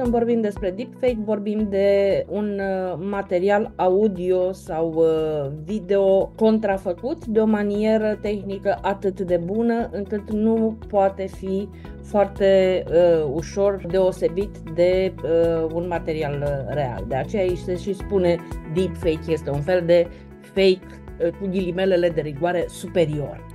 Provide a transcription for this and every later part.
Când vorbim despre deepfake, vorbim de un uh, material audio sau uh, video contrafăcut de o manieră tehnică atât de bună încât nu poate fi foarte uh, ușor deosebit de uh, un material uh, real. De aceea aici se și spune deepfake este un fel de fake uh, ghilimelele de rigoare superior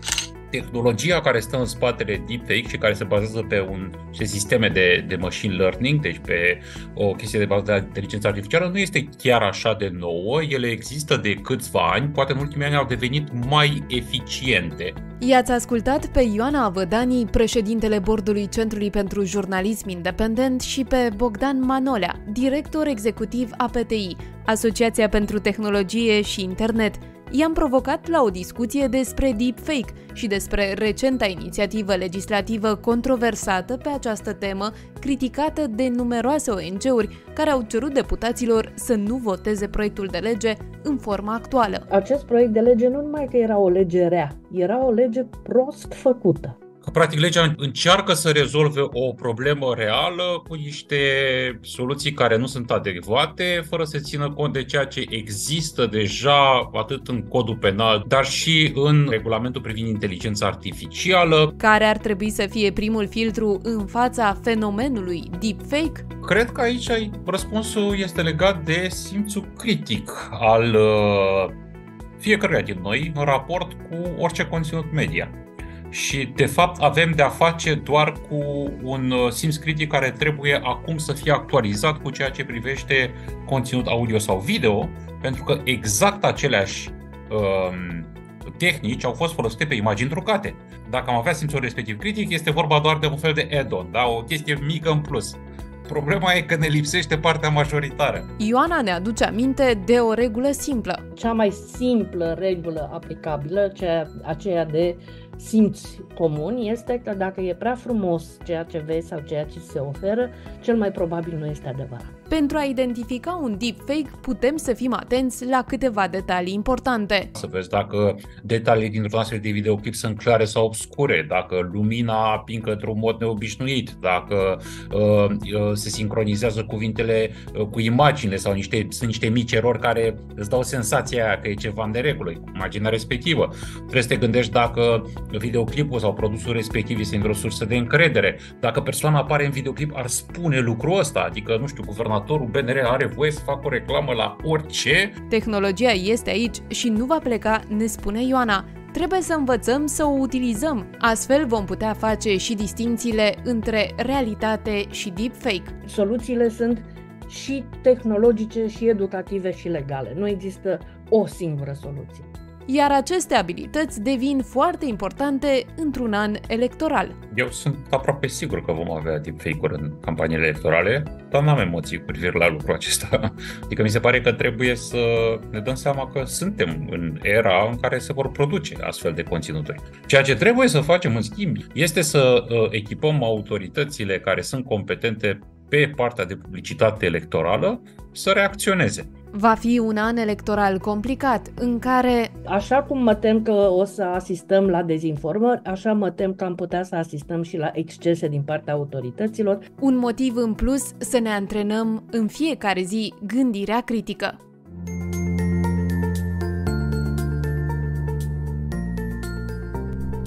tehnologia care stă în spatele deepfake și care se bazează pe un pe sisteme de, de machine learning, deci pe o chestie de bază de inteligență artificială, nu este chiar așa de nouă. Ele există de câțiva ani, poate în ultimii ani au devenit mai eficiente. I-ați ascultat pe Ioana Avădanii, președintele bordului Centrului pentru Jurnalism Independent și pe Bogdan Manolea, director executiv APTI, Asociația pentru Tehnologie și Internet i-am provocat la o discuție despre deepfake și despre recenta inițiativă legislativă controversată pe această temă, criticată de numeroase ONG-uri care au cerut deputaților să nu voteze proiectul de lege în forma actuală. Acest proiect de lege nu numai că era o lege rea, era o lege prost făcută că practic legea încearcă să rezolve o problemă reală cu niște soluții care nu sunt adecvate, fără să țină cont de ceea ce există deja atât în codul penal, dar și în regulamentul privind inteligența artificială. Care ar trebui să fie primul filtru în fața fenomenului deepfake? Cred că aici răspunsul este legat de simțul critic al uh, fiecăruia din noi în raport cu orice conținut media. Și, de fapt, avem de-a face doar cu un uh, simț critic care trebuie acum să fie actualizat cu ceea ce privește conținut audio sau video, pentru că exact aceleași um, tehnici au fost folosite pe imagini trucate. Dacă am avea simțul respectiv critic, este vorba doar de un fel de add-on, da? o chestie mică în plus. Problema e că ne lipsește partea majoritară. Ioana ne aduce aminte de o regulă simplă. Cea mai simplă regulă aplicabilă, aceea, aceea de uh, simți comun este că dacă e prea frumos ceea ce vezi sau ceea ce se oferă, cel mai probabil nu este adevărat. Pentru a identifica un deepfake, putem să fim atenți la câteva detalii importante. Să vezi dacă detalii dintr-un astfel de videoclip sunt clare sau obscure, dacă lumina apincă într-un mod neobișnuit, dacă uh, uh se sincronizează cuvintele uh, cu imagine sau niște, sunt niște mici erori care îți dau senzația aia că e ceva în neregulă imaginea respectivă. Trebuie să te gândești dacă videoclipul sau produsul respectiv este într-o sursă de încredere, dacă persoana apare în videoclip ar spune lucrul ăsta, adică, nu știu, guvernul consumatorul BNR are voie să facă o reclamă la orice. Tehnologia este aici și nu va pleca, ne spune Ioana. Trebuie să învățăm să o utilizăm. Astfel vom putea face și distințiile între realitate și deepfake. Soluțiile sunt și tehnologice, și educative, și legale. Nu există o singură soluție iar aceste abilități devin foarte importante într-un an electoral. Eu sunt aproape sigur că vom avea deepfake-uri în campaniile electorale, dar n-am emoții cu privire la lucrul acesta. Adică mi se pare că trebuie să ne dăm seama că suntem în era în care se vor produce astfel de conținuturi. Ceea ce trebuie să facem, în schimb, este să uh, echipăm autoritățile care sunt competente pe partea de publicitate electorală să reacționeze. Va fi un an electoral complicat, în care... Așa cum mă tem că o să asistăm la dezinformări, așa mă tem că am putea să asistăm și la excese din partea autorităților. Un motiv în plus să ne antrenăm în fiecare zi gândirea critică.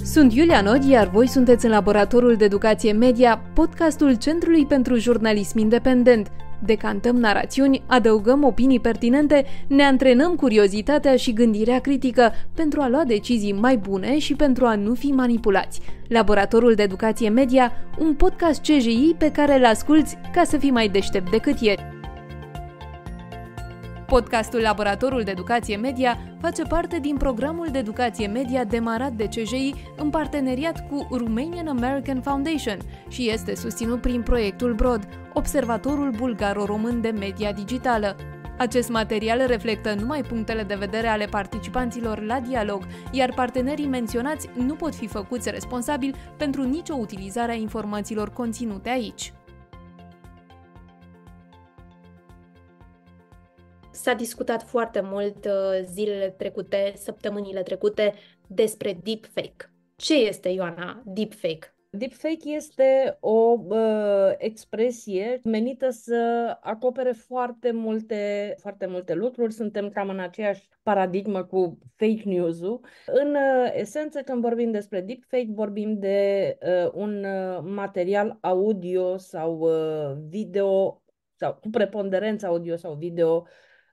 Sunt Iulia Nod, iar voi sunteți în Laboratorul de Educație Media, podcastul Centrului pentru Jurnalism Independent – Decantăm narațiuni, adăugăm opinii pertinente, ne antrenăm curiozitatea și gândirea critică pentru a lua decizii mai bune și pentru a nu fi manipulați. Laboratorul de Educație Media, un podcast CJI pe care îl asculți ca să fii mai deștept decât ieri. Podcastul Laboratorul de Educație Media face parte din programul de educație media demarat de CJI în parteneriat cu Romanian American Foundation și este susținut prin proiectul BROAD, Observatorul Bulgaro-Român de Media Digitală. Acest material reflectă numai punctele de vedere ale participanților la dialog, iar partenerii menționați nu pot fi făcuți responsabili pentru nicio utilizare a informațiilor conținute aici. S-a discutat foarte mult uh, zilele trecute, săptămânile trecute despre deepfake. Ce este, Ioana, deepfake? Deepfake este o uh, expresie menită să acopere foarte multe, foarte multe lucruri. Suntem cam în aceeași paradigmă cu fake news-ul. În uh, esență, când vorbim despre deepfake, vorbim de uh, un uh, material audio sau uh, video sau cu preponderență audio sau video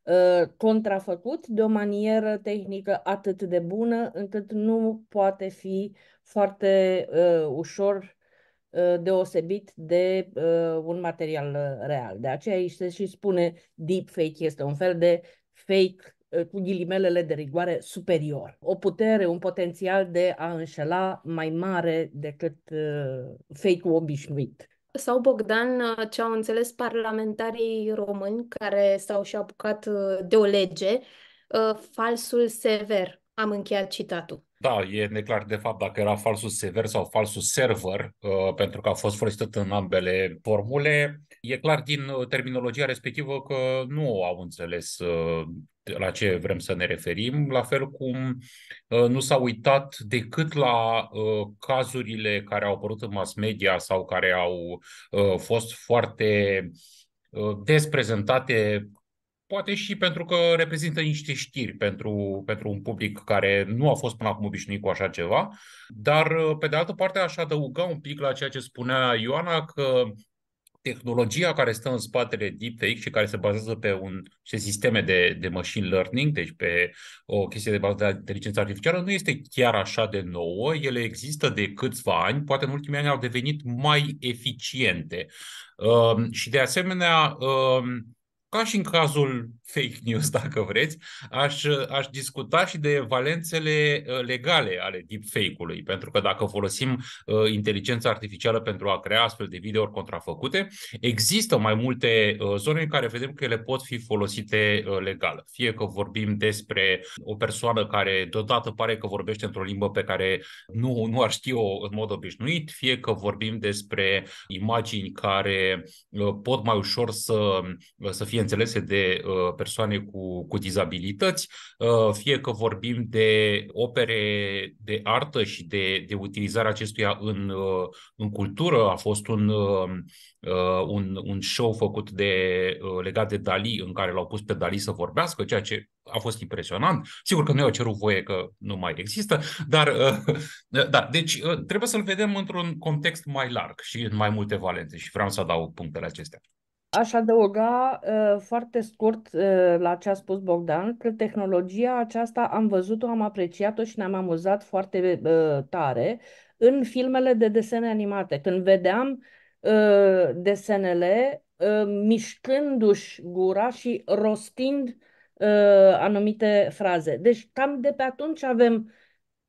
Uh, contrafăcut de o manieră tehnică atât de bună încât nu poate fi foarte uh, ușor uh, deosebit de uh, un material uh, real. De aceea aici se și spune deepfake este un fel de fake uh, cu ghilimelele de rigoare superior. O putere, un potențial de a înșela mai mare decât uh, fake-ul obișnuit. Sau, Bogdan, ce au înțeles parlamentarii români care s-au și apucat uh, de o lege, uh, falsul sever. Am încheiat citatul. Da, e neclar de fapt dacă era falsul sever sau falsul server, uh, pentru că a fost folosit în ambele formule. E clar din uh, terminologia respectivă că nu au înțeles uh, la ce vrem să ne referim, la fel cum nu s-a uitat decât la cazurile care au apărut în mass media sau care au fost foarte des prezentate poate și pentru că reprezintă niște știri pentru, pentru un public care nu a fost până acum obișnuit cu așa ceva, dar pe de altă parte aș adăuga un pic la ceea ce spunea Ioana că tehnologia care stă în spatele Deepfake și care se bazează pe un, ce sisteme de, de machine learning, deci pe o chestie de bază de inteligență artificială, nu este chiar așa de nouă. Ele există de câțiva ani, poate în ultimii ani au devenit mai eficiente. Uh, și de asemenea, uh, ca și în cazul fake news, dacă vreți, aș, aș discuta și de valențele uh, legale ale deepfake-ului, pentru că dacă folosim uh, inteligența artificială pentru a crea astfel de videouri contrafăcute, există mai multe uh, zone în care vedem că ele pot fi folosite uh, legal. Fie că vorbim despre o persoană care deodată pare că vorbește într-o limbă pe care nu, nu ar ști-o în mod obișnuit, fie că vorbim despre imagini care uh, pot mai ușor să, să fie înțelese de uh, persoane cu, cu dizabilități, uh, fie că vorbim de opere de artă și de, de utilizarea acestuia în, uh, în cultură. A fost un, un, un show făcut de, legat de Dali în care l-au pus pe Dali să vorbească, ceea ce a fost impresionant. Sigur că nu i-au cerut voie că nu mai există, dar da, deci trebuie să-l vedem într-un context mai larg și în mai multe valențe și vreau să adaug punctele acestea. Aș adăuga ă, foarte scurt ă, la ce a spus Bogdan, că tehnologia aceasta am văzut-o, am apreciat-o și ne-am amuzat foarte ă, tare în filmele de desene animate. Când vedeam desenele mișcându-și gura și rostind anumite fraze. Deci cam de pe atunci avem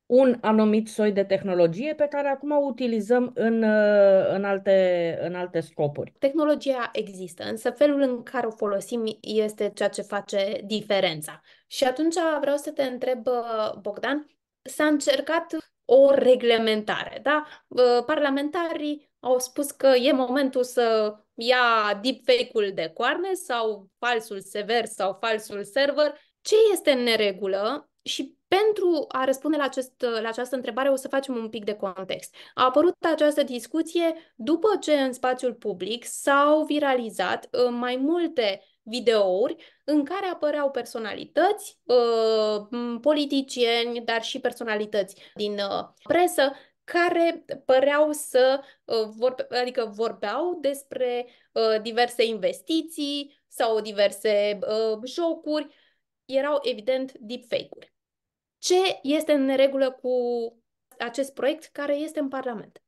un anumit soi de tehnologie pe care acum o utilizăm în, uh, în, alte, în alte scopuri. Tehnologia există, însă felul în care o folosim este ceea ce face diferența. Și atunci vreau să te întreb, uh, Bogdan, s-a încercat o reglementare, da? Uh, parlamentarii au spus că e momentul să ia deepfake-ul de coarne sau falsul sever sau falsul server. Ce este în neregulă și pentru a răspunde la, acest, la această întrebare, o să facem un pic de context. A apărut această discuție după ce în spațiul public s-au viralizat uh, mai multe videouri în care apăreau personalități, uh, politicieni, dar și personalități din uh, presă care păreau să vorbe, adică vorbeau despre diverse investiții sau diverse jocuri, erau evident deepfake-uri. Ce este în regulă cu acest proiect care este în Parlament?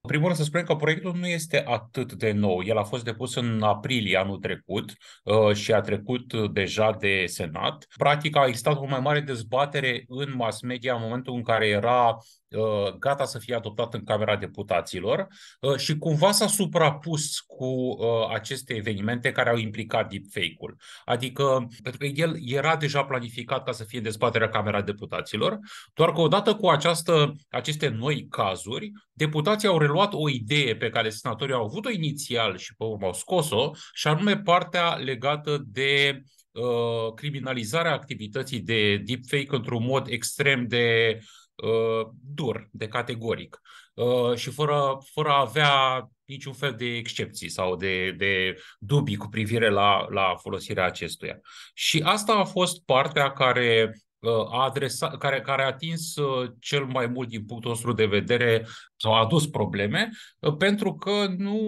În primul rând să spunem că proiectul nu este atât de nou. El a fost depus în aprilie anul trecut uh, și a trecut deja de Senat. Practic a existat o mai mare dezbatere în mass media în momentul în care era Uh, gata să fie adoptat în Camera Deputaților uh, și cumva s-a suprapus cu uh, aceste evenimente care au implicat deepfake-ul. Adică, pentru că el era deja planificat ca să fie dezbaterea Camera Deputaților, doar că odată cu această, aceste noi cazuri, deputații au reluat o idee pe care senatorii au avut-o inițial și pe urmă au scos-o, și anume partea legată de uh, criminalizarea activității de deepfake într-un mod extrem de uh, Uh, dur, de categoric uh, și fără, fără a avea niciun fel de excepții sau de, de dubii cu privire la, la folosirea acestuia. Și asta a fost partea care Uh, a adresat, care, care a atins uh, cel mai mult din punctul nostru de vedere sau a adus probleme, uh, pentru că nu,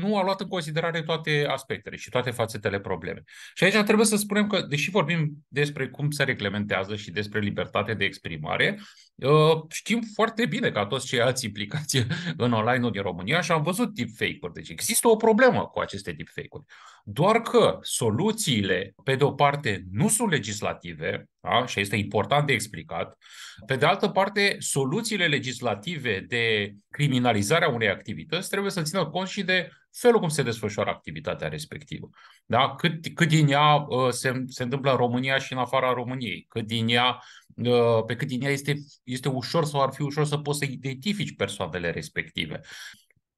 nu a luat în considerare toate aspectele și toate fațetele probleme Și aici trebuie să spunem că, deși vorbim despre cum se reglementează și despre libertate de exprimare, știm foarte bine ca toți ceilalți implicați în online-ul din România și am văzut deepfake-uri. Deci există o problemă cu aceste deepfake-uri. Doar că soluțiile, pe de o parte, nu sunt legislative, da? și este important de explicat. Pe de altă parte, soluțiile legislative de criminalizare a unei activități trebuie să țină cont și de felul cum se desfășoară activitatea respectivă. Da? Cât, cât din ea uh, se, se întâmplă în România și în afara României, cât din ea, uh, pe cât din ea este, este ușor sau ar fi ușor să poți să identifici persoanele respective.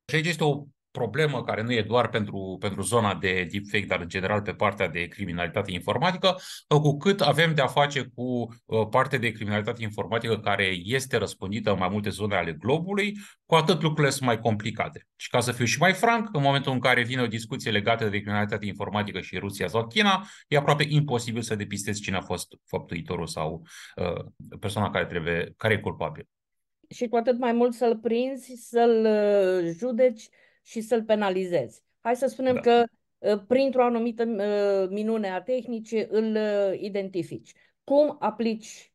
Și aici este o problemă care nu e doar pentru, pentru zona de deepfake, dar în general pe partea de criminalitate informatică, cu cât avem de-a face cu uh, partea de criminalitate informatică care este răspândită în mai multe zone ale globului, cu atât lucrurile sunt mai complicate. Și ca să fiu și mai franc, în momentul în care vine o discuție legată de criminalitate informatică și Rusia sau China, e aproape imposibil să depistezi cine a fost făptuitorul sau uh, persoana care, trebuie, care e culpabil. Și cu atât mai mult să-l prinzi, să-l uh, judeci, și să-l penalizezi. Hai să spunem da. că ă, printr-o anumită ă, minune a tehnicii îl ă, identifici. Cum aplici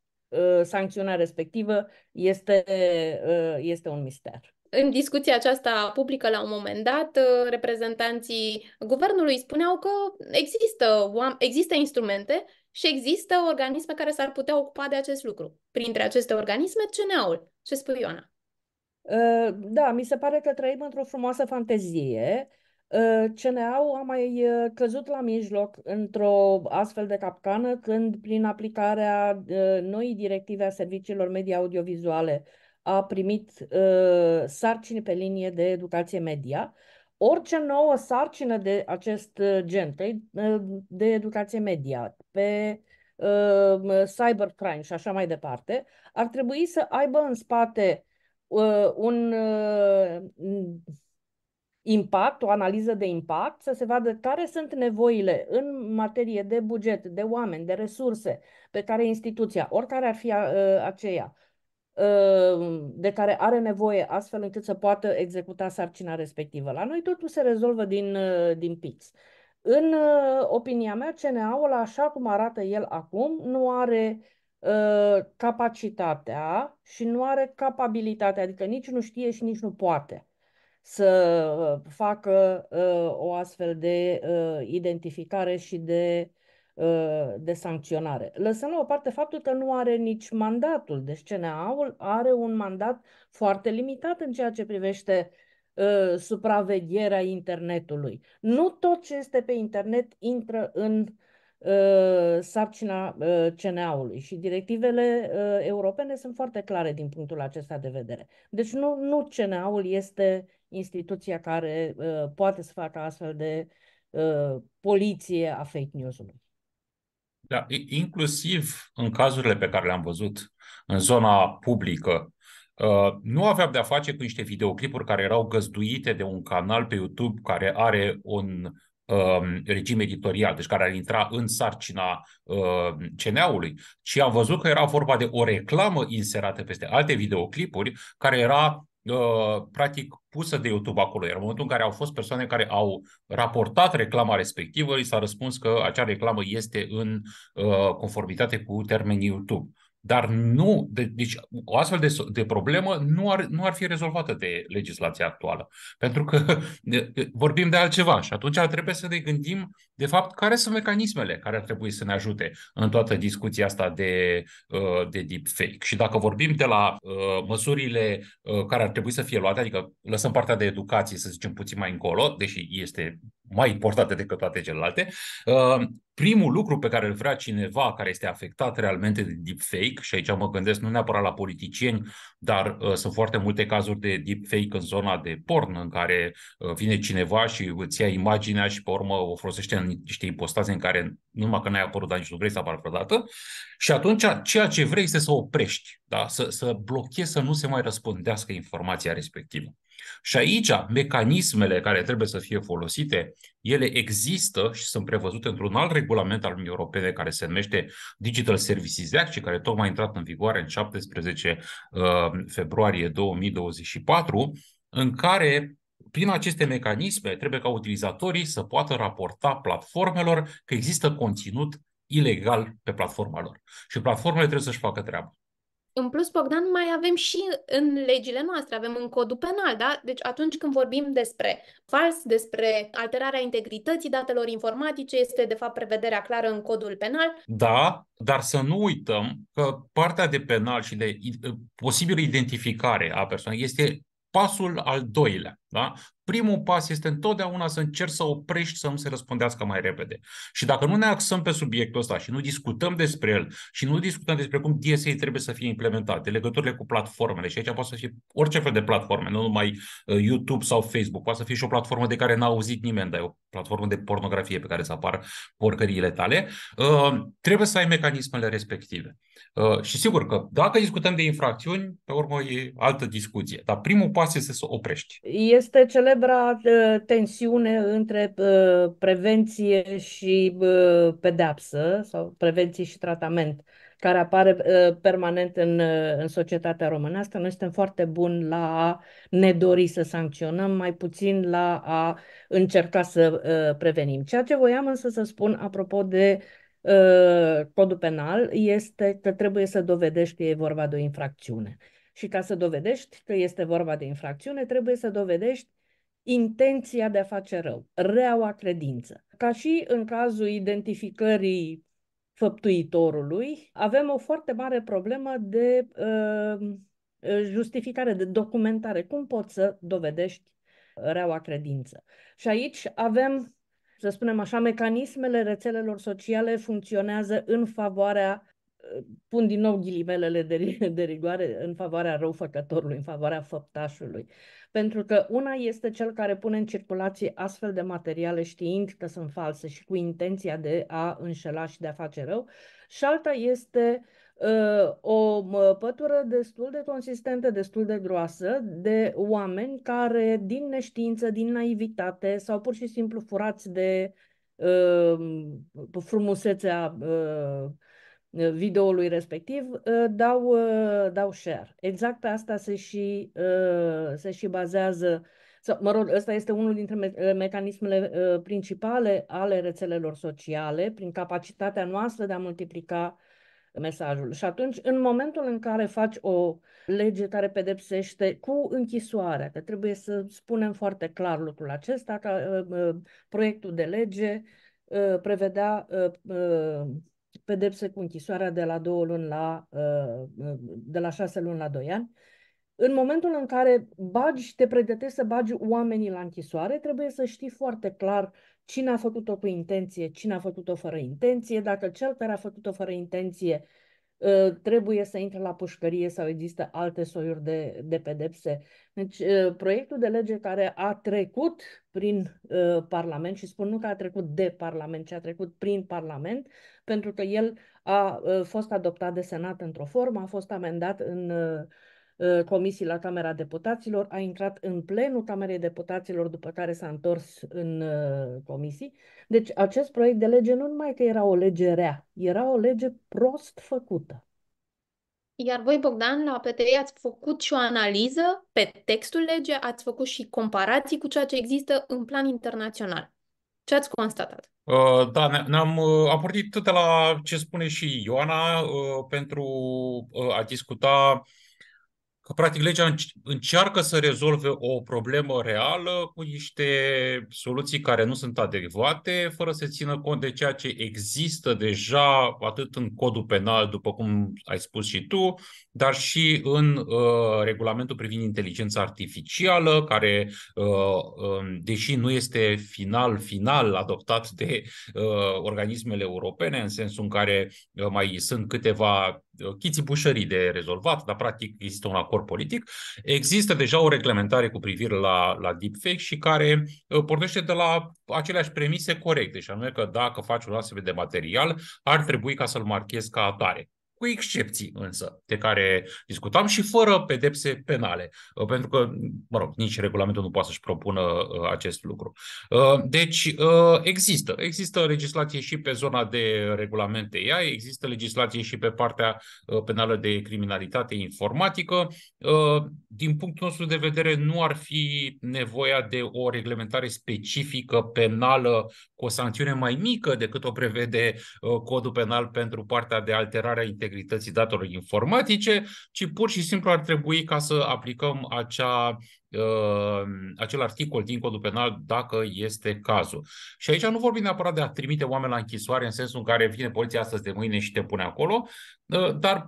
sancțiunea respectivă este, este un mister în discuția aceasta publică la un moment dat, reprezentanții guvernului spuneau că există, există instrumente și există organisme care s-ar putea ocupa de acest lucru. Printre aceste organisme, CNA-ul. Ce spui, Ioana? Ă, da, mi se pare că trăim într-o frumoasă fantezie. Ă, CNA-ul a mai ă, căzut la mijloc într-o astfel de capcană când, prin aplicarea noii directive a serviciilor media audiovizuale, a primit sarcini pe linie de educație media. Orice nouă sarcină de acest gen, de educație media, pe cybercrime și așa mai departe, ar trebui să aibă în spate Uh, uh, un impact, o analiză de impact, să se vadă care sunt nevoile în materie de buget, de oameni, de resurse pe care instituția, oricare ar fi uh, aceea, de care are nevoie astfel încât să poată executa sarcina respectivă. La noi totul se rezolvă din, din pix. În opinia mea, CNA-ul, așa cum arată el acum, nu are Uh, capacitatea și nu are capabilitatea, adică nici nu știe și nici nu poate să uh, facă uh, o astfel de identificare și de, de sancționare. Lăsăm la o parte faptul că nu are nici mandatul, deci CNA-ul are un mandat foarte limitat în ceea ce privește supravegherea internetului. Nu tot ce este pe internet intră în uh, Uh, sarcina uh, CNA-ului și directivele uh, europene sunt foarte clare din punctul acesta de vedere. Deci nu, nu CNA-ul este instituția care poate să facă astfel de poliție a fake news-ului. Da, inclusiv în cazurile pe care le-am văzut în zona publică, nu aveam de-a face cu niște videoclipuri care erau găzduite de un canal pe YouTube care are un Um, regim editorial, deci care ar intra în sarcina um, CNA-ului, ci am văzut că era vorba de o reclamă inserată peste alte videoclipuri care era uh, practic pusă de YouTube acolo. Iar în momentul în care au fost persoane care au raportat reclama respectivă, li s-a răspuns că acea reclamă este în uh, conformitate cu termenii YouTube. Dar nu, de, deci o astfel de, de problemă nu ar, nu ar fi rezolvată de legislația actuală. Pentru că de, de, vorbim de altceva și atunci ar trebui să ne gândim, de fapt, care sunt mecanismele care ar trebui să ne ajute în toată discuția asta de, uh, de deepfake. Și dacă vorbim de la uh, măsurile uh, care ar trebui să fie luate, adică lăsăm partea de educație, să zicem, puțin mai încolo, deși este mai importantă decât toate celelalte, primul lucru pe care îl vrea cineva care este afectat realmente de deepfake, și aici mă gândesc nu neapărat la politicieni, dar uh, sunt foarte multe cazuri de deepfake în zona de porn, în care uh, vine cineva și îți ia imaginea și pe urmă o folosește în niște impostaze în care numai că n-ai apărut, dar nici nu vrei să apară vreodată. Și atunci ceea ce vrei este să oprești, da? să, să blochezi, să nu se mai răspândească informația respectivă. Și aici, mecanismele care trebuie să fie folosite, ele există și sunt prevăzute într-un alt regulament al Uniunii Europene care se numește Digital Services Act și care tocmai a intrat în vigoare în 17 uh, februarie 2024, în care prin aceste mecanisme trebuie ca utilizatorii să poată raporta platformelor că există conținut ilegal pe platforma lor. Și platformele trebuie să-și facă treaba. În plus, Bogdan, mai avem și în legile noastre, avem în codul penal, da? Deci atunci când vorbim despre fals, despre alterarea integrității datelor informatice, este de fapt prevederea clară în codul penal. Da, dar să nu uităm că partea de penal și de posibilă identificare a persoanei este pasul al doilea. Da? primul pas este întotdeauna să încerci să oprești să nu se răspundească mai repede. Și dacă nu ne axăm pe subiectul ăsta și nu discutăm despre el și nu discutăm despre cum DSA trebuie să fie implementate, legăturile cu platformele și aici poate să fie orice fel de platforme, nu numai uh, YouTube sau Facebook, poate să fie și o platformă de care n-a auzit nimeni, dar e o platformă de pornografie pe care să apar porcăriile tale, uh, trebuie să ai mecanismele respective. Uh, și sigur că dacă discutăm de infracțiuni, pe urmă e altă discuție, dar primul pas este să oprești. Este cele celebra ă, tensiune între ă, prevenție și ă, pedapsă sau prevenție și tratament care apare permanent în, în societatea românească. Noi suntem foarte buni la a ne dori să sancționăm, mai puțin la a încerca să prevenim. Ceea ce voiam însă să spun apropo de codul penal este că trebuie să dovedești că e vorba de o infracțiune. Și ca să dovedești că este vorba de infracțiune, trebuie să dovedești intenția de a face rău, reaua credință. Ca și în cazul identificării făptuitorului, avem o foarte mare problemă de uh, justificare, de documentare. Cum poți să dovedești reaua credință? Și aici avem, să spunem așa, mecanismele rețelelor sociale funcționează în favoarea pun din nou ghilimelele de, de rigoare în favoarea răufăcătorului, în favoarea făptașului. Pentru că una este cel care pune în circulație astfel de materiale știind că sunt false și cu intenția de a înșela și de a face rău, și alta este uh, o pătură destul de consistentă, destul de groasă de oameni care din neștiință, din naivitate sau pur și simplu furați de uh, frumusețea uh, Uh, videoului respectiv, uh, dau, uh, dau share. Exact pe asta se și, se și bazează, sau, mă rog, ăsta este unul dintre mecanismele principale ale rețelelor sociale, prin capacitatea noastră de a multiplica mesajul. Și atunci, în momentul în care faci o lege care pedepsește cu închisoarea, că trebuie să spunem foarte clar lucrul acesta, că proiectul de lege prevedea pedepse cu închisoarea de la, două luni la, uh, uh, de la șase luni la doi ani. În momentul în care bagi, te pregătești să bagi oamenii la închisoare, trebuie să știi foarte clar cine a făcut-o cu intenție, cine a făcut-o fără intenție, dacă cel care a făcut-o fără intenție uh, trebuie să intre la pușcărie sau există alte soiuri de, de pedepse. Deci, proiectul de lege care a trecut prin Parlament, și spun nu că a trecut de Parlament, ci a trecut prin Parlament, pentru că el a ă, fost adoptat de Senat într-o formă, a fost amendat în ă, ă, comisii la Camera Deputaților, a intrat în plenul Camerei Deputaților, după care s-a întors în comisii. Deci acest proiect de lege nu numai că era o lege rea, era o lege prost făcută. Iar voi, Bogdan, la PTI ați făcut și o analiză pe textul lege, ați făcut și comparații cu ceea ce există în plan internațional. Ce ați constatat? Uh, da, ne-am uh, am pornit de la ce spune și Ioana uh, pentru a discuta că practic legea încearcă să rezolve o problemă reală cu niște soluții care nu sunt adecvate, fără să țină cont de ceea ce există deja atât în codul penal, după cum ai spus și tu, dar și în uh, regulamentul privind inteligența artificială, care, uh, um, deși nu este final, final adoptat de uh, organismele europene, în sensul în care uh, mai sunt câteva chiții bușării de rezolvat, dar practic există un acord politic. Există deja o reglementare cu privire la, la deepfake și care uh, pornește de la aceleași premise corecte, și anume că dacă faci un astfel de material, ar trebui ca să-l marchezi ca atare cu excepții însă, de care discutam și fără pedepse penale, uh, pentru că, mă rog, nici regulamentul nu poate să-și propună uh, acest lucru. Uh, deci, există. Există legislație și pe zona de regulamente ea, există legislație și pe partea penală de criminalitate informatică. Din punctul nostru de vedere, nu ar fi nevoia de o reglementare specifică penală cu o sancțiune mai mică decât o prevede codul penal pentru partea de alterare a integrității integrității datelor informatice, ci pur și simplu ar trebui ca să aplicăm acea, uh, acel articol din codul penal dacă este cazul. Și aici nu vorbim neapărat de a trimite oameni la închisoare în sensul în care vine poliția astăzi de mâine și te pune acolo, uh, dar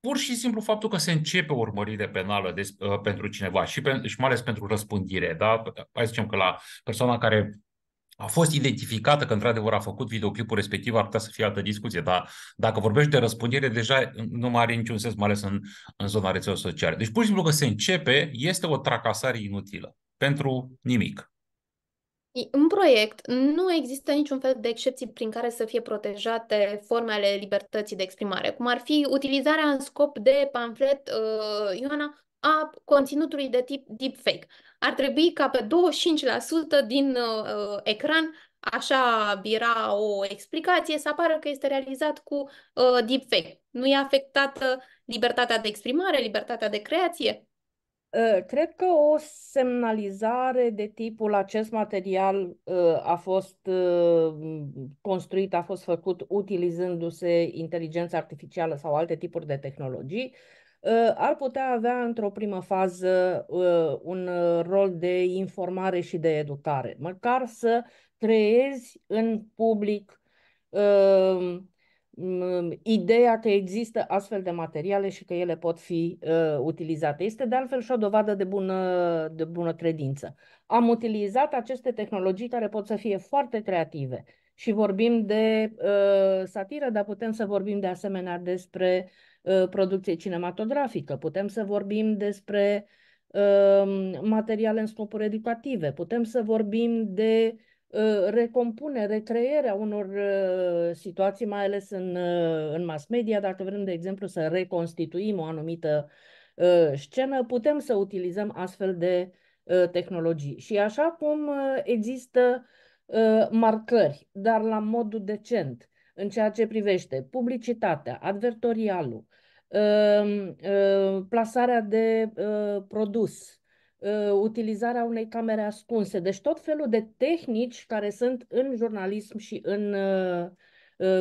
pur și simplu faptul că se începe o urmărire penală de, uh, pentru cineva și, pe, și mai ales pentru răspândire. Da? Hai să zicem că la persoana care a fost identificată că într-adevăr a făcut videoclipul respectiv, ar putea să fie altă discuție, dar dacă vorbești de răspundere, deja nu mai are niciun sens, mai ales în, în zona rețelelor sociale. Deci pur și simplu că se începe, este o tracasare inutilă, pentru nimic. În proiect nu există niciun fel de excepții prin care să fie protejate forme ale libertății de exprimare, cum ar fi utilizarea în scop de pamflet, uh, Ioana, a conținutului de tip deepfake ar trebui ca pe 25% din uh, uh, ecran, așa era o explicație, să apară că este realizat cu uh, deepfake. Nu e afectată libertatea de exprimare, libertatea de creație? Uh, cred că o semnalizare de tipul acest material uh, a fost construit, a fost făcut utilizându-se inteligența artificială sau alte tipuri de tehnologii Ă, ar putea avea într-o primă fază ă, un ă, rol de informare și de educare, măcar să creezi în public ideea că există astfel de materiale și că ele pot fi utilizate. Este de altfel și o dovadă de bună, de bună credință. Am utilizat aceste tehnologii care pot să fie foarte creative și vorbim de uh, satiră, dar putem să vorbim de asemenea despre Uh, producție cinematografică, putem să vorbim despre um, materiale în scopuri educative, putem să vorbim de uh, recompune, recreerea unor uh, situații, mai ales în, în mass media, dacă vrem, de exemplu, să reconstituim o anumită scenă, putem să utilizăm astfel de tehnologii. Și așa cum există marcări, dar la modul decent, în ceea ce privește publicitatea, advertorialul, ă, ă, plasarea de ă, produs, utilizarea unei camere ascunse, deci tot felul de tehnici care sunt în jurnalism și în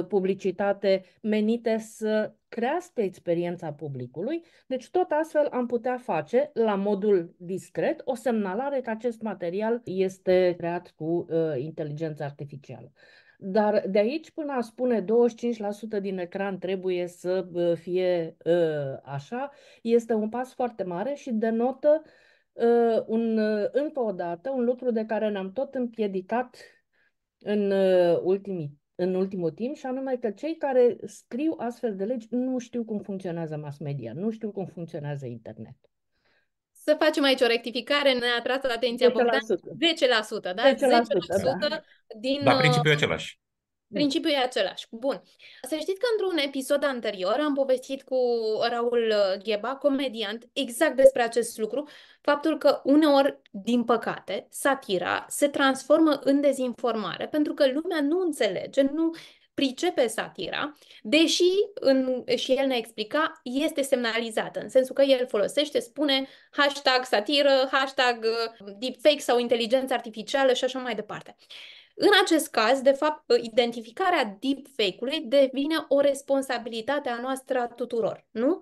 publicitate menite să crească experiența publicului. Deci tot astfel am putea face, la modul discret, o semnalare că acest material este creat cu uh, inteligență artificială. Dar de aici până a spune 25% din ecran trebuie să fie ă, așa, este un pas foarte mare și denotă ă, un, ă, încă o dată un lucru de care ne-am tot împiedicat în, ultimii, în ultimul timp și anume că cei care scriu astfel de legi nu știu cum funcționează mass media, nu știu cum funcționează internet. Să facem aici o rectificare, ne-a atras atenția 10%. Bogdan, 10%, da? 10%, 10% da. din... Dar uh, principiul e același. Principiul e același. Bun. Să știți că într-un episod anterior am povestit cu Raul uh, Gheba, comediant, exact despre acest lucru, faptul că uneori, din păcate, satira se transformă în dezinformare pentru că lumea nu înțelege, nu pricepe satira, deși, în, și el ne explica, este semnalizată, în sensul că el folosește, spune hashtag satiră, hashtag uh, deepfake sau inteligență artificială și așa mai departe. În acest caz, de fapt, uh, identificarea deepfake-ului devine o responsabilitate a noastră a tuturor, nu?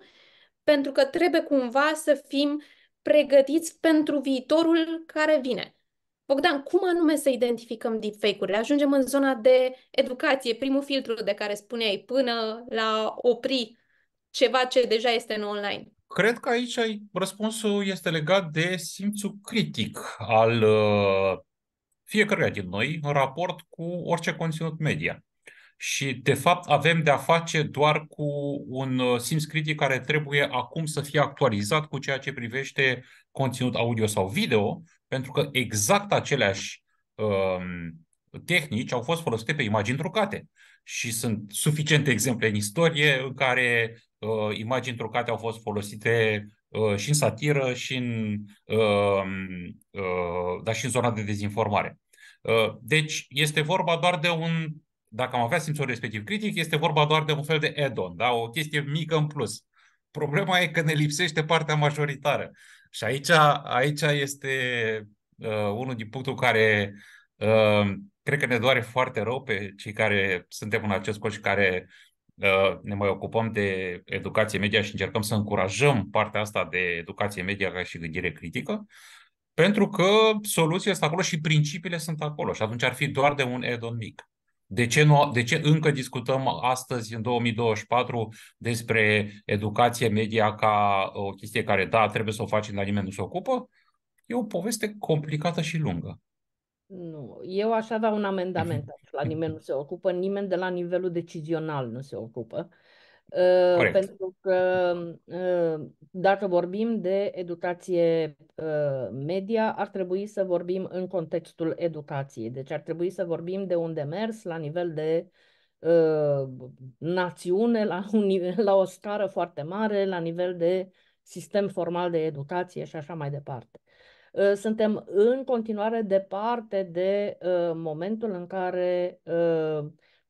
Pentru că trebuie cumva să fim pregătiți pentru viitorul care vine. Bogdan, cum anume să identificăm deepfake-urile? Ajungem în zona de educație, primul filtru de care spuneai, până la opri ceva ce deja este în online. Cred că aici răspunsul este legat de simțul critic al uh, fiecăruia din noi în raport cu orice conținut media. Și, de fapt, avem de-a face doar cu un uh, simț critic care trebuie acum să fie actualizat cu ceea ce privește conținut audio sau video, pentru că exact aceleași um, tehnici au fost folosite pe imagini trucate. Și sunt suficiente exemple în istorie în care uh, imagini trucate au fost folosite uh, și în satiră, și în, uh, uh, dar și în zona de dezinformare. Uh, deci este vorba doar de un, dacă am avea simțul respectiv critic, este vorba doar de un fel de add-on, da? o chestie mică în plus. Problema e că ne lipsește partea majoritară. Uh, și aici, aici este uh, unul din punctul care uh, cred că ne doare foarte rău pe cei care suntem în acest coș și care uh, ne mai ocupăm de educație media și încercăm să încurajăm partea asta de educație media ca și gândire critică, pentru că soluția este acolo și principiile sunt acolo și atunci ar fi doar de un edon mic. De ce, nu, de ce încă discutăm astăzi, în 2024, despre educație media ca uh, o chestie care, da, trebuie să o facem, dar nimeni nu se ocupă? E o poveste complicată și lungă. Nu, eu aș avea un amendament La nimeni nu se ocupă, nimeni de la nivelul decizional nu se ocupă. Corect. Pentru că uh, dacă vorbim de educație uh, media, ar trebui să vorbim în contextul educației. Deci ar trebui să vorbim de un demers la nivel de uh, națiune, la, un, la o scară foarte mare, la nivel de sistem formal de educație și așa mai departe. Suntem în continuare departe de momentul în care uh,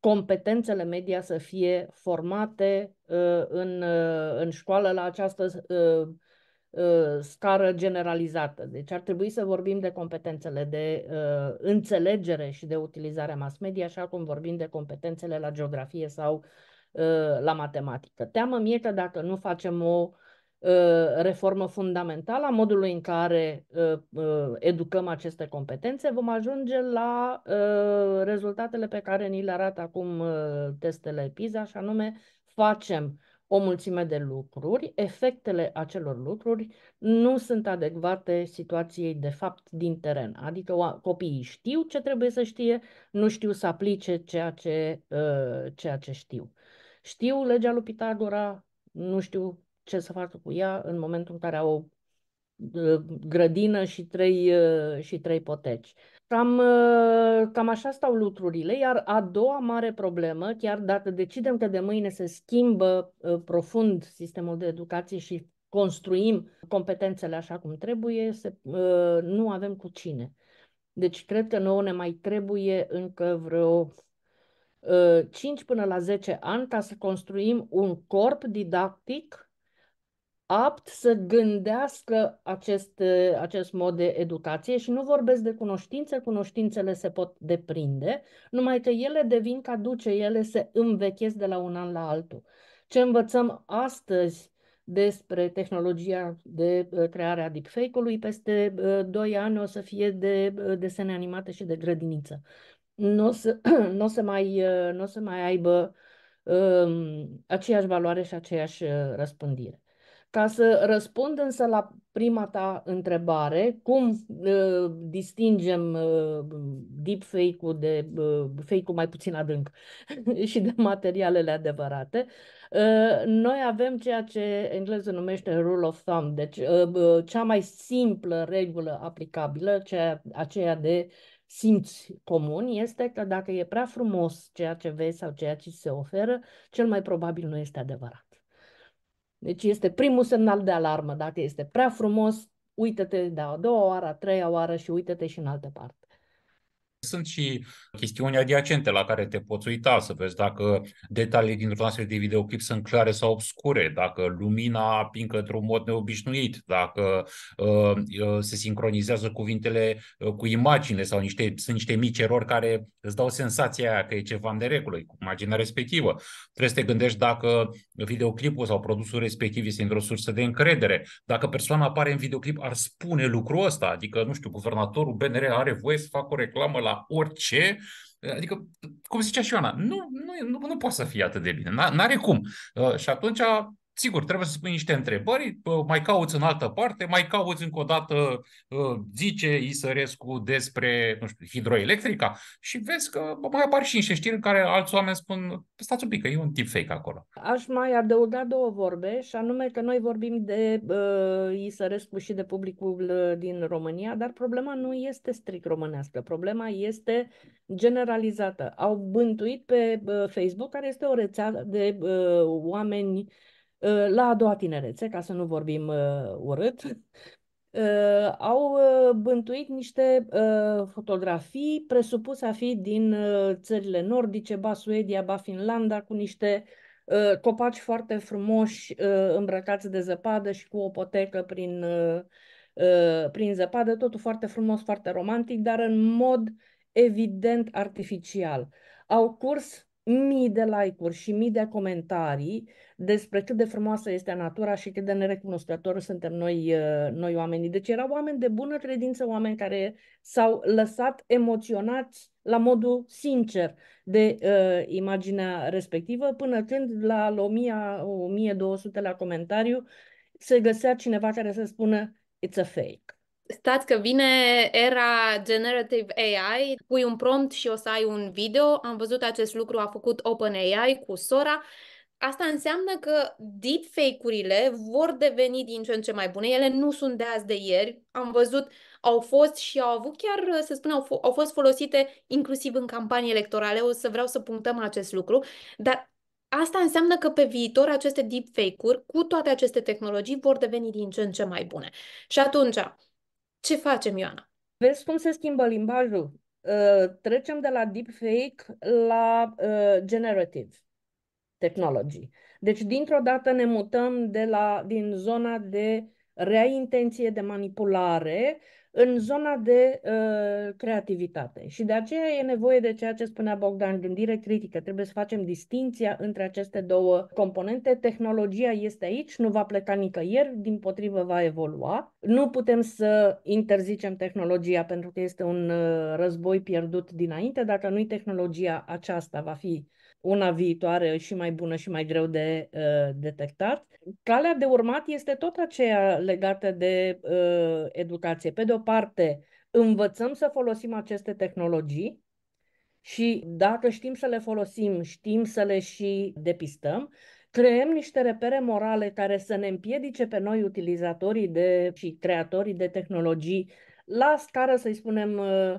competențele media să fie formate uh, în, uh, în școală la această uh, scară generalizată. Deci ar trebui să vorbim de competențele de uh, înțelegere și de utilizare a mass media, așa cum vorbim de competențele la geografie sau uh, la matematică. Teamă mie că dacă nu facem o Uh, reformă fundamentală a modului în care uh, uh, educăm aceste competențe, vom ajunge la rezultatele pe care ni le arată acum testele PISA, și anume facem o mulțime de lucruri, efectele acelor lucruri nu sunt adecvate situației de fapt din teren. Adică copiii știu ce trebuie să știe, nu știu să aplice ceea ce, ceea ce știu. Știu legea lui Pitagora, nu știu ce să facă cu ea în momentul în care au grădină și trei, și trei poteci. Cam, cam așa stau lucrurile, iar a doua mare problemă, chiar dacă decidem că de mâine se schimbă profund sistemul de educație și construim competențele așa cum trebuie, se, nu avem cu cine. Deci cred că nouă ne mai trebuie încă vreo 5 până la 10 ani ca să construim un corp didactic apt să gândească acest, acest mod de educație și nu vorbesc de cunoștințe, cunoștințele se pot deprinde, numai că ele devin caduce, ele se învechesc de la un an la altul. Ce învățăm astăzi despre tehnologia de uh, creare a deepfake-ului, peste 2 uh, ani o să fie de uh, desene animate și de grădiniță. Nu o să, n-o să, mai, n-o să mai aibă um, aceeași valoare și aceeași răspândire. Ca să răspund însă la prima ta întrebare, cum uh, distingem uh, deepfake-ul de uh, fake-ul mai puțin adânc și de materialele adevărate, uh, noi avem ceea ce englezul numește rule of thumb, deci uh, cea mai simplă regulă aplicabilă, cea aceea de simți comun, este că dacă e prea frumos ceea ce vezi sau ceea ce se oferă, cel mai probabil nu este adevărat. Deci este primul semnal de alarmă. Dacă este prea frumos, uită-te de a doua oară, a treia oară și uită-te și în altă parte. Sunt și chestiuni adiacente la care te poți uita să vezi dacă detalii din astfel de videoclip sunt clare sau obscure, dacă lumina pincă într-un mod neobișnuit, dacă uh, uh se sincronizează cuvintele uh, cu imagine sau niște, sunt niște mici erori care îți dau senzația aia că e ceva în regulă cu imaginea respectivă. Trebuie să te gândești dacă videoclipul sau produsul respectiv este într-o sursă de încredere. Dacă persoana apare în videoclip ar spune lucrul ăsta, adică, nu știu, guvernatorul BNR are voie să facă o reclamă la orice, Adică, cum zicea și Ioana, nu, nu, nu, nu poate să fie atât de bine. N-are cum. Uh, și atunci sigur, trebuie să spui niște întrebări, mai cauți în altă parte, mai cauți încă o dată, ă, zice Isărescu despre, nu știu, hidroelectrica și vezi că mai apar și niște știri în care alți oameni spun, stați un pic, că e un tip fake acolo. Aș mai adăuga două vorbe și anume că noi vorbim de uh, Isărescu și de publicul ă, din România, dar problema nu este strict românească, problema este generalizată. Au bântuit pe Facebook, care este o rețea de uh, oameni Ă, la a doua tinerețe, ca să nu vorbim urât, ă, ă, au bântuit niște fotografii presupuse a fi din țările nordice, ba Suedia, ba Finlanda, cu niște copaci foarte frumoși îmbrăcați de zăpadă și cu o potecă prin, prin zăpadă, totul foarte frumos, foarte romantic, dar în mod evident artificial. Au curs mii de like-uri și mii de comentarii despre cât de frumoasă este natura și cât de nerecunoscători suntem noi, uh, noi oamenii. Deci erau oameni de bună credință, oameni care s-au lăsat emoționați la modul sincer de uh, imaginea respectivă, până când la 1000-1200 la comentariu se găsea cineva care să spună it's a fake. Stați că vine era Generative AI, pui un prompt și o să ai un video. Am văzut acest lucru, a făcut OpenAI cu Sora. Asta înseamnă că deepfake-urile vor deveni din ce în ce mai bune. Ele nu sunt de azi de ieri. Am văzut, au fost și au avut chiar, să spun, au, au fost folosite inclusiv în campanii electorale. O să vreau să punctăm acest lucru. Dar asta înseamnă că pe viitor aceste deepfake-uri, cu toate aceste tehnologii, vor deveni din ce în ce mai bune. Și atunci, ce facem, Ioana? Vezi cum se schimbă limbajul? Uh, trecem de la deepfake la uh, generative technology. Deci, dintr-o dată ne mutăm de la, din zona de reintenție intenție de manipulare în zona de uh, creativitate. Și de aceea e nevoie de ceea ce spunea Bogdan, gândire critică. Trebuie să facem distinția între aceste două componente. Tehnologia este aici, nu va pleca nicăieri, din potrivă va evolua. Nu putem să interzicem tehnologia pentru că este un uh, război pierdut dinainte. Dacă nu-i tehnologia aceasta, va fi una viitoare și mai bună și mai greu de uh, detectat. Calea de urmat este tot aceea legată de uh, educație. Pe de o parte, învățăm să folosim aceste tehnologii și dacă știm să le folosim, știm să le și depistăm, creăm niște repere morale care să ne împiedice pe noi, utilizatorii de, și creatorii de tehnologii, la scară, să-i spunem, uh,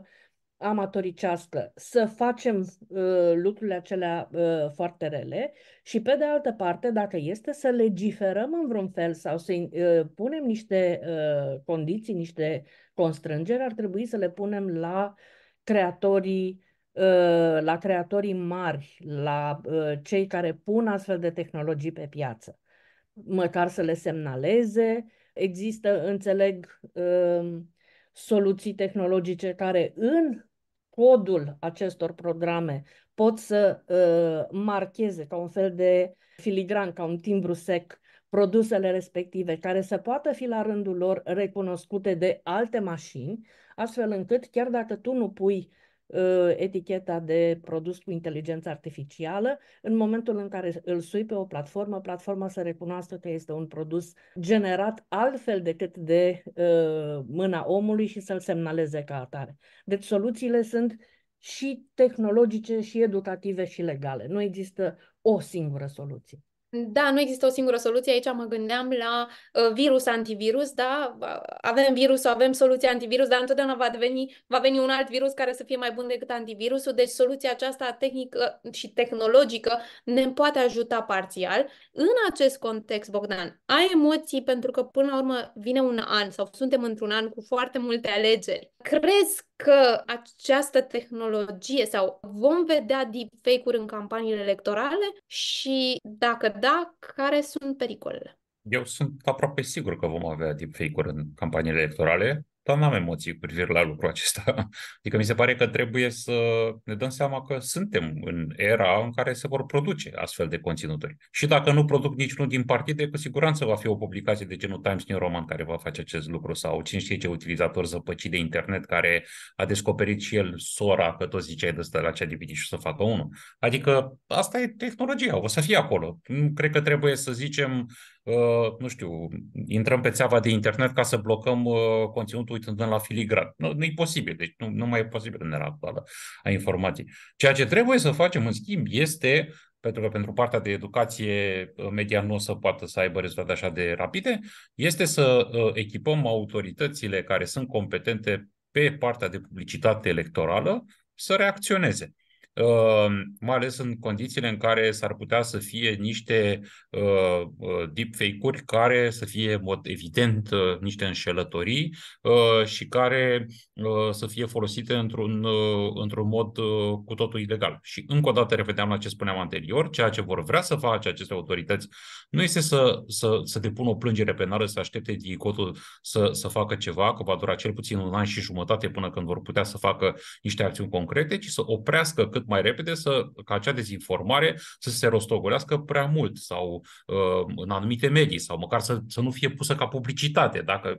amatoricească, să facem uh, lucrurile acelea uh, foarte rele și pe de altă parte, dacă este să legiferăm în vreun fel sau să uh, punem niște uh, condiții, niște constrângeri, ar trebui să le punem la creatorii uh, la creatorii mari, la uh, cei care pun astfel de tehnologii pe piață. Măcar să le semnaleze, există, înțeleg, uh, soluții tehnologice care în codul acestor programe pot să uh, marcheze ca un fel de filigran, ca un timbru sec, produsele respective, care să poată fi la rândul lor recunoscute de alte mașini, astfel încât chiar dacă tu nu pui Ă, eticheta de produs cu inteligență artificială, în momentul în care îl sui pe o platformă, platforma să recunoască că este un produs generat altfel decât de ă, mâna omului și să-l semnaleze ca atare. Deci soluțiile sunt și tehnologice, și educative, și legale. Nu există o singură soluție. Da, nu există o singură soluție. Aici mă gândeam la uh, virus antivirus, da? Avem virusul, avem soluția antivirus, dar întotdeauna va, deveni, va veni un alt virus care să fie mai bun decât antivirusul. Deci soluția aceasta tehnică și tehnologică ne poate ajuta parțial. În acest context, Bogdan, ai emoții pentru că până la urmă vine un an sau suntem într-un an cu foarte multe alegeri. Crezi că această tehnologie sau vom vedea deepfake-uri în campaniile electorale și dacă da, da, care sunt pericolele? Eu sunt aproape sigur că vom avea deepfake-uri în campaniile electorale dar n-am emoții cu privire la lucrul acesta. Adică mi se pare că trebuie să ne dăm seama că suntem în era în care se vor produce astfel de conținuturi. Și dacă nu produc niciunul din partide, cu siguranță va fi o publicație de genul Times New Roman care va face acest lucru sau cine știe ce utilizator zăpăcit de internet care a descoperit și el sora că tot ziceai de asta la cea de și să facă unul. Adică asta e tehnologia, o să fie acolo. Nu cred că trebuie să zicem Uh, nu știu, intrăm pe țeava de internet ca să blocăm uh, conținutul uitându-ne la filigran. Nu, nu e posibil, deci nu, nu mai e posibil în era actuală a informației. Ceea ce trebuie să facem, în schimb, este pentru că pentru partea de educație uh, media nu o să poată să aibă rezultate așa de rapide, este să echipăm autoritățile care sunt competente pe partea de publicitate electorală să reacționeze. Ehm, mai ales în condițiile în care s-ar putea să fie niște ehm, ehm, deepfake-uri care să fie, mod evident, niște înșelătorii și care să fie folosite într-un, într-un mod cu totul ilegal. Și încă o dată revedeam la ce spuneam anterior, ceea ce vor vrea să facă aceste autorități nu este să, să, să depună o plângere penală, să aștepte DICOT-ul să, să facă ceva, că va dura cel puțin un an și jumătate până când vor putea să facă niște acțiuni concrete, ci să oprească cât cât mai repede să, ca acea dezinformare să se rostogolească prea mult sau uh, în anumite medii sau măcar să, să nu fie pusă ca publicitate dacă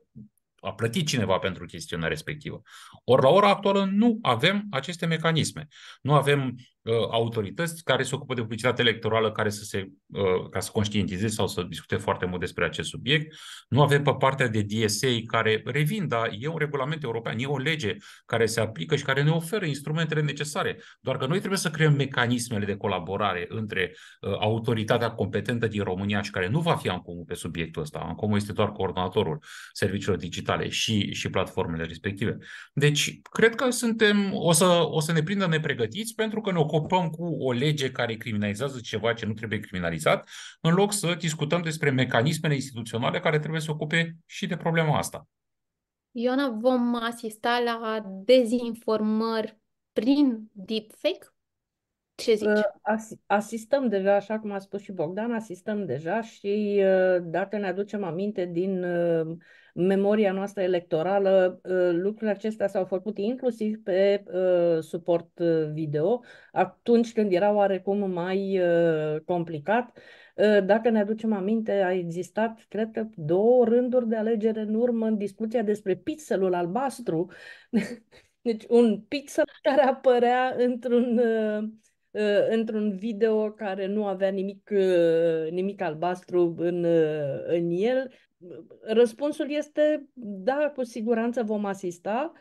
a plătit cineva pentru chestiunea respectivă. Ori la ora actuală nu avem aceste mecanisme. Nu avem Uh, autorități care se ocupă de publicitate electorală, care să se, uh, ca să conștientizeze sau să discute foarte mult despre acest subiect. Nu avem pe partea de DSA care revin, dar e un regulament european, e o lege care se aplică și care ne oferă instrumentele necesare. Doar că noi trebuie să creăm mecanismele de colaborare între uh, autoritatea competentă din România și care nu va fi Ancomu pe subiectul ăsta. Ancomu este doar coordonatorul serviciilor digitale și, și platformele respective. Deci, cred că suntem, o să, o să ne prindă nepregătiți pentru că ne ocupăm ocupăm cu o lege care criminalizează ceva ce nu trebuie criminalizat, în loc să discutăm despre mecanismele instituționale care trebuie să ocupe și de problema asta. Iona, vom asista la dezinformări prin deepfake? Ce ă, zici? As- asistăm deja, așa cum a spus și Bogdan, asistăm deja și ă, dacă ne aducem aminte din ă, memoria noastră electorală, lucrurile acestea s-au făcut inclusiv pe suport video, atunci când era oarecum mai complicat. Dacă ne aducem aminte, a existat, cred că, două rânduri de alegere în urmă în discuția despre pixelul albastru. Deci un pixel care apărea într-un Uh, într-un video care nu avea nimic, uh, nimic albastru în, uh, în el. Răspunsul este da, cu siguranță vom asista.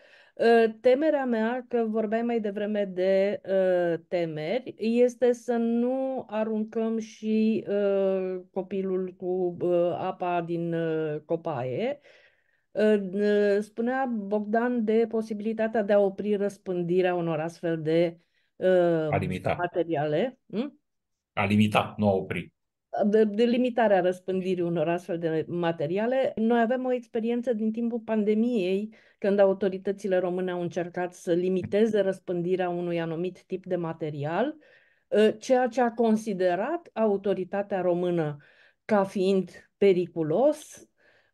Temerea mea, că vorbeai mai devreme de uh, temeri, este să nu aruncăm și uh, copilul cu uh, apa din uh, copaie. Uh, spunea Bogdan de posibilitatea de a opri răspândirea unor astfel de a limita. materiale. Hm? A limita, nu a opri. De, de limitarea răspândirii unor astfel de materiale. Noi avem o experiență din timpul pandemiei, când autoritățile române au încercat să limiteze răspândirea unui anumit tip de material, ă, ceea ce a considerat autoritatea română ca fiind periculos,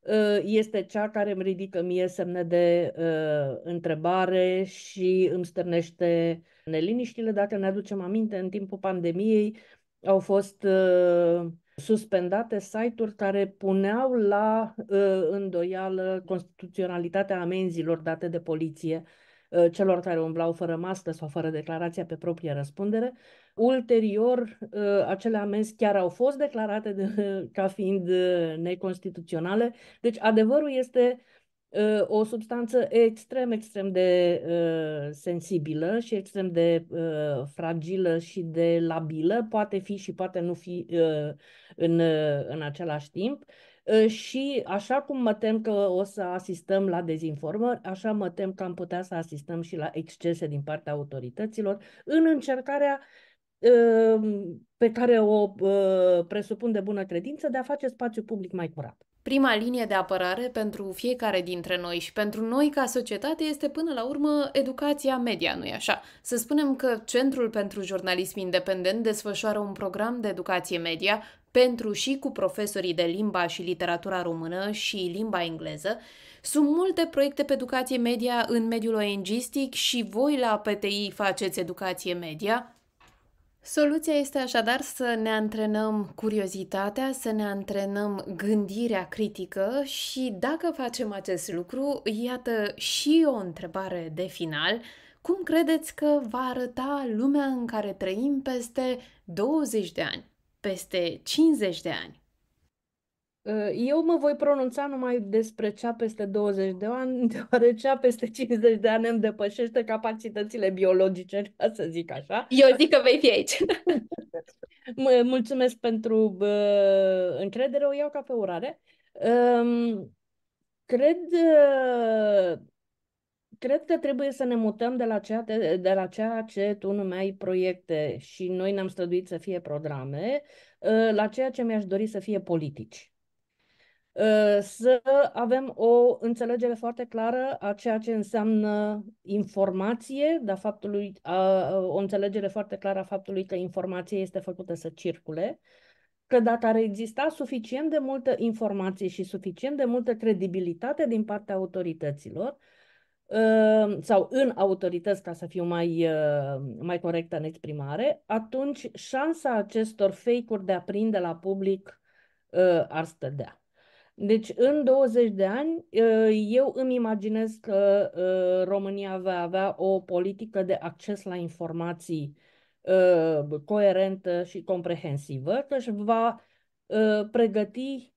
Ă, este cea care îmi ridică mie semne de uh, întrebare și îmi stârnește neliniștile. Dacă ne aducem aminte, în timpul pandemiei au fost uh, suspendate site-uri care puneau la uh, îndoială constituționalitatea amenzilor date de poliție uh, celor care umblau fără mască sau fără declarația pe proprie răspundere. Ulterior, uh, acele amenzi chiar au fost declarate de, ca fiind uh, neconstituționale. Deci, adevărul este uh, o substanță extrem, extrem de sensibilă și extrem de fragilă și de labilă, poate fi și poate nu fi în, în același timp. Și așa cum mă tem că o să asistăm la dezinformări, așa mă tem că am putea să asistăm și la excese din partea autorităților în încercarea uh, Ehm, pe care o presupun de bună credință de a face spațiu public mai curat. Prima linie de apărare pentru fiecare dintre noi și pentru noi ca societate este până la urmă educația media, nu-i așa? Să spunem că Centrul pentru Jurnalism Independent desfășoară un program de educație media pentru și cu profesorii de limba și literatura română și limba engleză. Sunt multe proiecte pe educație media în mediul ONG-istic și voi la PTI faceți educație media. Soluția este așadar să ne antrenăm curiozitatea, să ne antrenăm gândirea critică și dacă facem acest lucru, iată și o întrebare de final. Cum credeți că va arăta lumea în care trăim peste 20 de ani, peste 50 de ani? Eu mă voi pronunța numai despre cea peste 20 de ani, deoarece cea peste 50 de ani îmi depășește capacitățile biologice, ca să zic așa. Eu zic că vei fi aici. Mulțumesc pentru uh, încredere, o iau ca pe urare. cred, uh, cred că trebuie să ne mutăm de la, ceea, de, de la ceea ce tu numeai proiecte și noi ne-am străduit să fie programe, ă, la ceea ce mi-aș dori să fie politici. Ă, să avem o înțelegere foarte clară a ceea ce înseamnă informație, dar faptului, a, o înțelegere foarte clară a faptului că informația este făcută să circule, că dacă ar exista suficient de multă informație și suficient de multă credibilitate din partea autorităților, ă, sau în autorități, ca să fiu mai, ă, mai corectă în exprimare, atunci șansa acestor fake-uri de a prinde la public ar stădea. Deci, în 20 de ani, ă, eu îmi imaginez că ă, România va avea o politică de acces la informații ă, coerentă și comprehensivă, că își va pregăti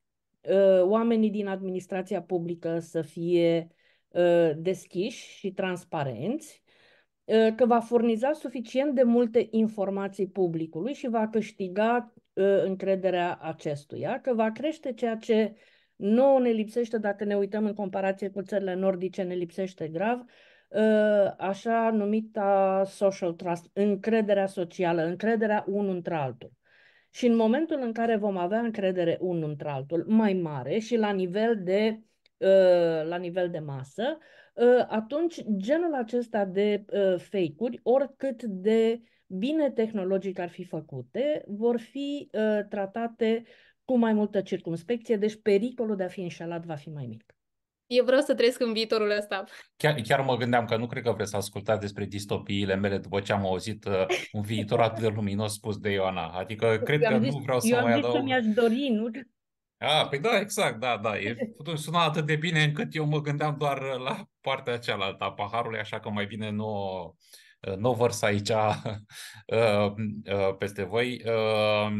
oamenii din administrația publică să fie deschiși și transparenți, că va furniza suficient de multe informații publicului și va câștiga încrederea acestuia, că va crește ceea ce Nouă ne lipsește, dacă ne uităm în comparație cu țările nordice, ne lipsește grav, uh, așa numita social trust, încrederea socială, încrederea unul între altul. Și în momentul în care vom avea încredere unul între altul mai mare și la nivel de, uh, la nivel de masă, uh, atunci genul acesta de fake-uri, oricât de bine tehnologic ar fi făcute, vor fi tratate cu mai multă circumspecție, deci pericolul de a fi înșelat va fi mai mic. Eu vreau să trăiesc în viitorul ăsta. Chiar, chiar mă gândeam că nu cred că vreți să ascultați despre distopiile mele după ce am auzit uh, un viitor atât de luminos spus de Ioana. Adică cred eu că zis, nu vreau să eu mai adaug... Eu am că mi-aș dori, nu? A, păi da, exact, da, da. E, suna atât de bine încât eu mă gândeam doar uh, la partea cealaltă a paharului, așa că mai bine nu, uh, nu vărs aici peste voi. Uh,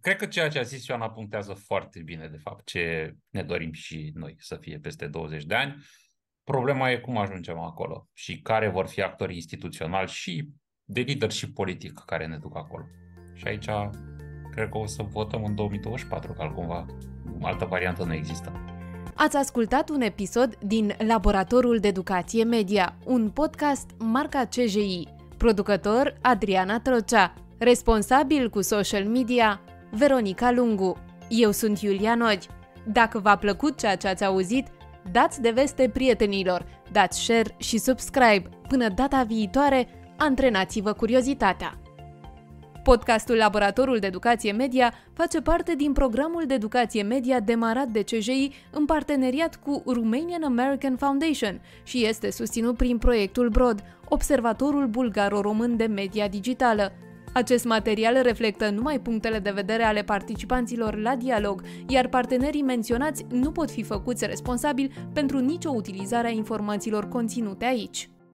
cred că ceea ce a zis Ioana punctează foarte bine, de fapt, ce ne dorim și noi să fie peste 20 de ani. Problema e cum ajungem acolo și care vor fi actorii instituționali și de lider și politic care ne duc acolo. Și aici cred că o să votăm în 2024, că cumva altă variantă nu există. Ați ascultat un episod din Laboratorul de Educație Media, un podcast marca CJI. Producător Adriana Trocea, responsabil cu social media Veronica Lungu. Eu sunt Iulia Nogi. Dacă v-a plăcut ceea ce ați auzit, dați de veste prietenilor, dați share și subscribe. Până data viitoare, antrenați-vă curiozitatea! Podcastul Laboratorul de Educație Media face parte din programul de educație media demarat de CJI în parteneriat cu Romanian American Foundation și este susținut prin proiectul BROAD, Observatorul Bulgaro-Român de Media Digitală, acest material reflectă numai punctele de vedere ale participanților la dialog, iar partenerii menționați nu pot fi făcuți responsabili pentru nicio utilizare a informațiilor conținute aici.